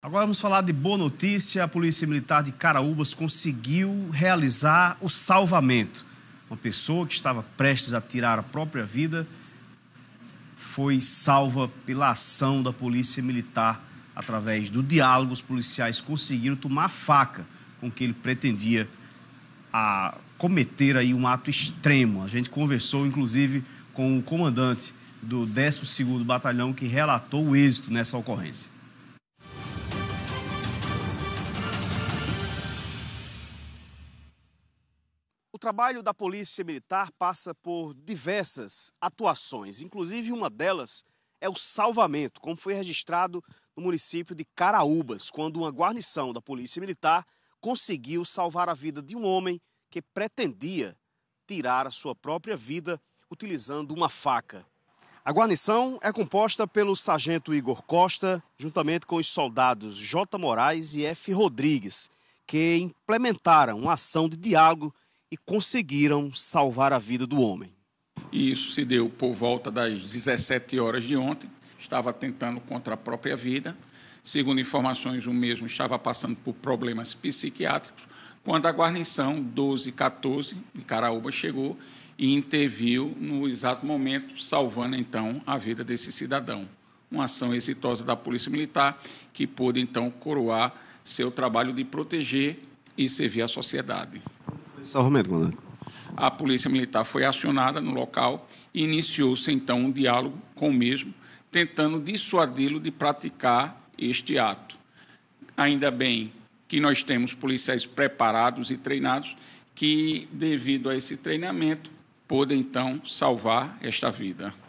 Agora vamos falar de boa notícia. A Polícia Militar de Caraúbas conseguiu realizar o salvamento. Uma pessoa que estava prestes a tirar a própria vida foi salva pela ação da Polícia Militar. Através do diálogo, os policiais conseguiram tomar a faca com que ele pretendia a cometer aí um ato extremo. A gente conversou, inclusive, com o comandante do 12º Batalhão que relatou o êxito nessa ocorrência. O trabalho da Polícia Militar passa por diversas atuações, inclusive uma delas é o salvamento, como foi registrado no município de Caraúbas, quando uma guarnição da Polícia Militar conseguiu salvar a vida de um homem que pretendia tirar a sua própria vida utilizando uma faca. A guarnição é composta pelo sargento Igor Costa, juntamente com os soldados J. Moraes e F. Rodrigues, que implementaram uma ação de diálogo e conseguiram salvar a vida do homem. isso se deu por volta das 17 horas de ontem. Estava tentando contra a própria vida. Segundo informações, o mesmo estava passando por problemas psiquiátricos, quando a guarnição 1214 de Caraúba chegou e interviu no exato momento, salvando então a vida desse cidadão. Uma ação exitosa da Polícia Militar que pôde então coroar seu trabalho de proteger e servir a sociedade. É comandante. A Polícia Militar foi acionada no local e iniciou-se então um diálogo com o mesmo, tentando dissuadi-lo de praticar este ato. Ainda bem que nós temos policiais preparados e treinados que, devido a esse treinamento, podem então salvar esta vida.